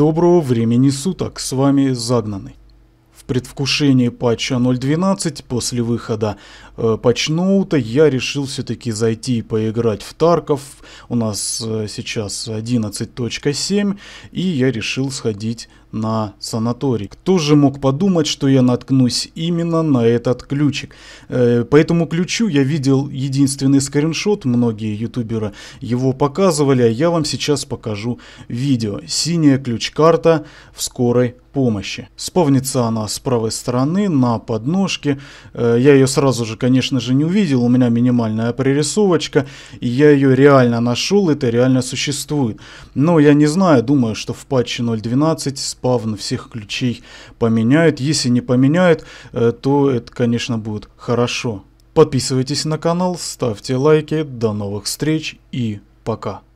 Доброго времени суток, с вами Загнанный. В предвкушении патча 0.12 после выхода э, патчноута я решил все-таки зайти и поиграть в Тарков. У нас э, сейчас 11.7 и я решил сходить на санаторий. Кто же мог подумать, что я наткнусь именно на этот ключик? Э, по этому ключу я видел единственный скриншот, многие ютуберы его показывали, а я вам сейчас покажу видео. Синяя ключ-карта в скорой помощи. Спавнится она с правой стороны на подножке. Э, я ее сразу же, конечно же, не увидел. У меня минимальная прорисовочка. И я ее реально нашел. Это реально существует. Но я не знаю. Думаю, что в патче 0.12 спавн всех ключей поменяют. Если не поменяют, э, то это, конечно, будет хорошо. Подписывайтесь на канал, ставьте лайки. До новых встреч и пока.